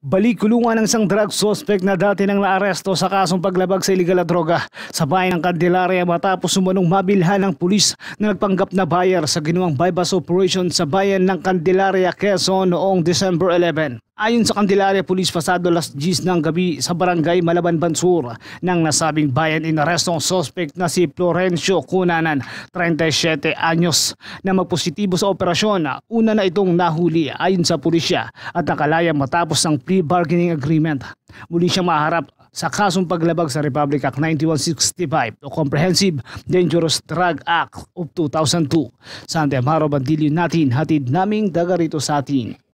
Balikulungan ng isang drug suspect na dati nang naaresto sa kasong paglabag sa iligal na droga sa bayan ng Candelaria matapos sumanong mabilhan ng pulis na nagpanggap na buyer sa ginawang bypass operation sa bayan ng Candelaria, Quezon noong December 11. Ayon sa Candelaria Police pasado last gis ng gabi sa barangay Malaban Bansur ng nasabing bayan inarestong suspect na si Florencio Cunanan, 37 anyos na magpositibo sa operasyon. Una na itong nahuli ayon sa pulisya at nakalaya matapos ang pre bargaining agreement. Muli siyang maharap sa kasong paglabag sa Republic Act 9165 o Comprehensive Dangerous Drug Act of 2002. Sante Amaro Bandilyo natin hatid naming daga rito sa atin.